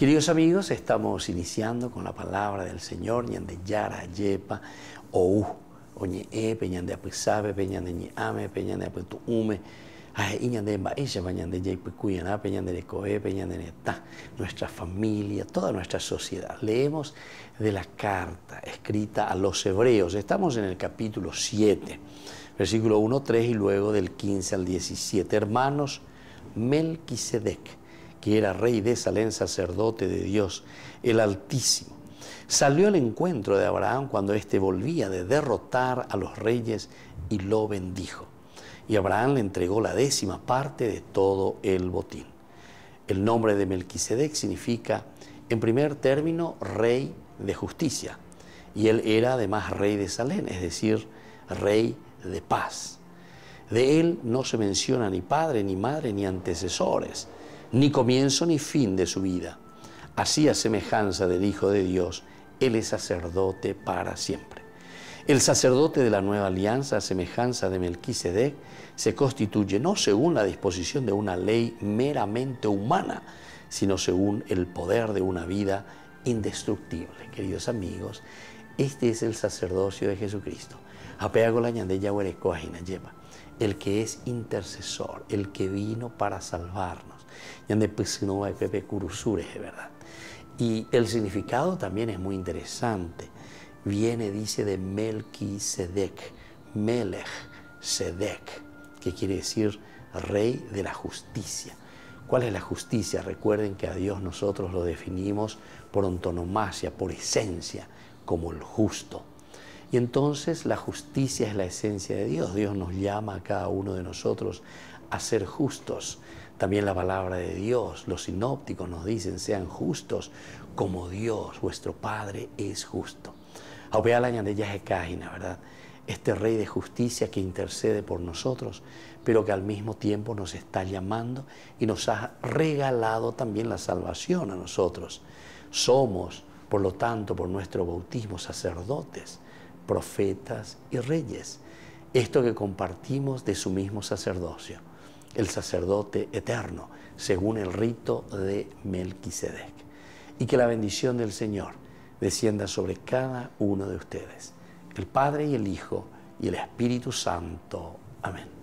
Queridos amigos, estamos iniciando con la palabra del Señor, de yara, yepa, oñe peñande nuestra familia, toda nuestra sociedad. Leemos de la carta escrita a los hebreos, estamos en el capítulo 7, versículo 1, 3 y luego del 15 al 17. Hermanos, Melquisedec que era rey de Salén, sacerdote de Dios, el Altísimo. Salió al encuentro de Abraham cuando éste volvía de derrotar a los reyes y lo bendijo. Y Abraham le entregó la décima parte de todo el botín. El nombre de Melquisedec significa, en primer término, rey de justicia. Y él era además rey de Salén, es decir, rey de paz. De él no se menciona ni padre, ni madre, ni antecesores ni comienzo ni fin de su vida. Así a semejanza del Hijo de Dios, Él es sacerdote para siempre. El sacerdote de la nueva alianza, a semejanza de Melquisedec, se constituye no según la disposición de una ley meramente humana, sino según el poder de una vida indestructible. Queridos amigos, este es el sacerdocio de Jesucristo. El que es intercesor, el que vino para salvarnos es ¿verdad? Y el significado también es muy interesante. Viene, dice, de Melquisedec, Melech, Sedec, que quiere decir rey de la justicia. ¿Cuál es la justicia? Recuerden que a Dios nosotros lo definimos por antonomasia, por esencia, como el justo. Y entonces la justicia es la esencia de Dios. Dios nos llama a cada uno de nosotros a ser justos. También la palabra de Dios, los sinópticos nos dicen, sean justos como Dios, vuestro Padre es justo. ¿verdad? Este Rey de justicia que intercede por nosotros, pero que al mismo tiempo nos está llamando y nos ha regalado también la salvación a nosotros. Somos, por lo tanto, por nuestro bautismo, sacerdotes, profetas y reyes. Esto que compartimos de su mismo sacerdocio el sacerdote eterno, según el rito de Melquisedec. Y que la bendición del Señor descienda sobre cada uno de ustedes, el Padre y el Hijo y el Espíritu Santo. Amén.